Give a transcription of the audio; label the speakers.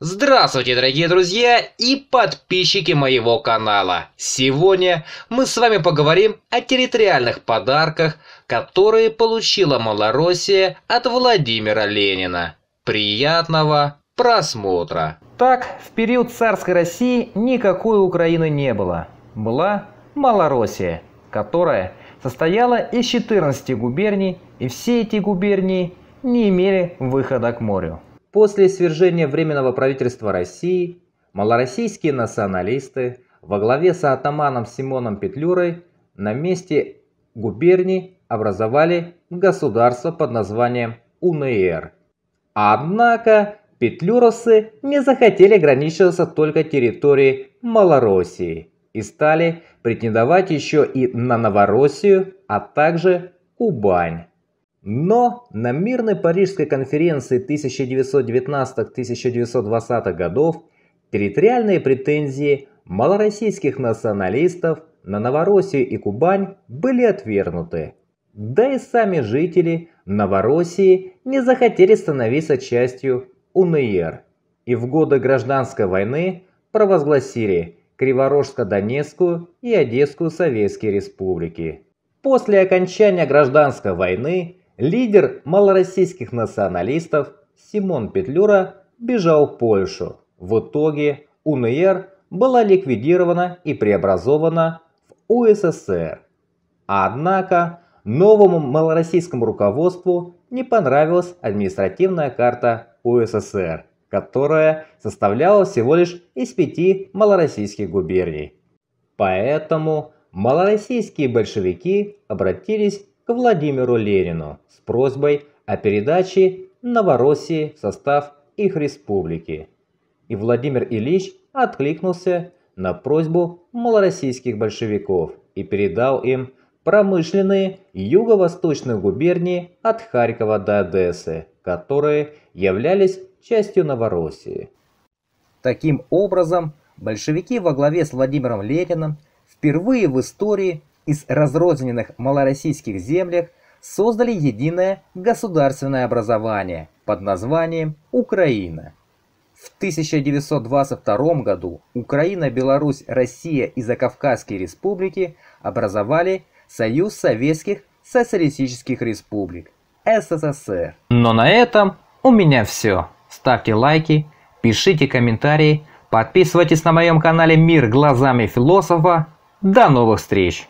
Speaker 1: Здравствуйте, дорогие друзья и подписчики моего канала! Сегодня мы с вами поговорим о территориальных подарках, которые получила Малороссия от Владимира Ленина. Приятного просмотра! Так, в период царской России никакой Украины не было. Была Малороссия, которая состояла из 14 губерний, и все эти губернии не имели выхода к морю. После свержения Временного правительства России малороссийские националисты во главе с атаманом Симоном Петлюрой на месте губернии образовали государство под названием УНР. Однако Петлюросы не захотели ограничиваться только территорией Малороссии и стали претендовать еще и на Новороссию, а также Кубань. Но на мирной Парижской конференции 1919-1920 годов территориальные претензии малороссийских националистов на Новороссию и Кубань были отвергнуты. Да и сами жители Новороссии не захотели становиться частью УНР. И в годы гражданской войны провозгласили Криворожско-Донецкую и Одесскую Советские Республики. После окончания гражданской войны Лидер малороссийских националистов Симон Петлюра бежал в Польшу. В итоге УНР была ликвидирована и преобразована в УССР. Однако новому малороссийскому руководству не понравилась административная карта УССР, которая составляла всего лишь из пяти малороссийских губерний. Поэтому малороссийские большевики обратились к Владимиру Ленину с просьбой о передаче Новороссии в состав их республики. И Владимир Ильич откликнулся на просьбу малороссийских большевиков и передал им промышленные юго-восточные губернии от Харькова до Одессы, которые являлись частью Новороссии. Таким образом, большевики во главе с Владимиром Лениным впервые в истории из разрозненных малороссийских землях создали единое государственное образование под названием Украина. В 1922 году Украина, Беларусь, Россия и Закавказские республики образовали Союз Советских Социалистических Республик, СССР. Но на этом у меня все. Ставьте лайки, пишите комментарии, подписывайтесь на моем канале «Мир глазами философа». До новых встреч!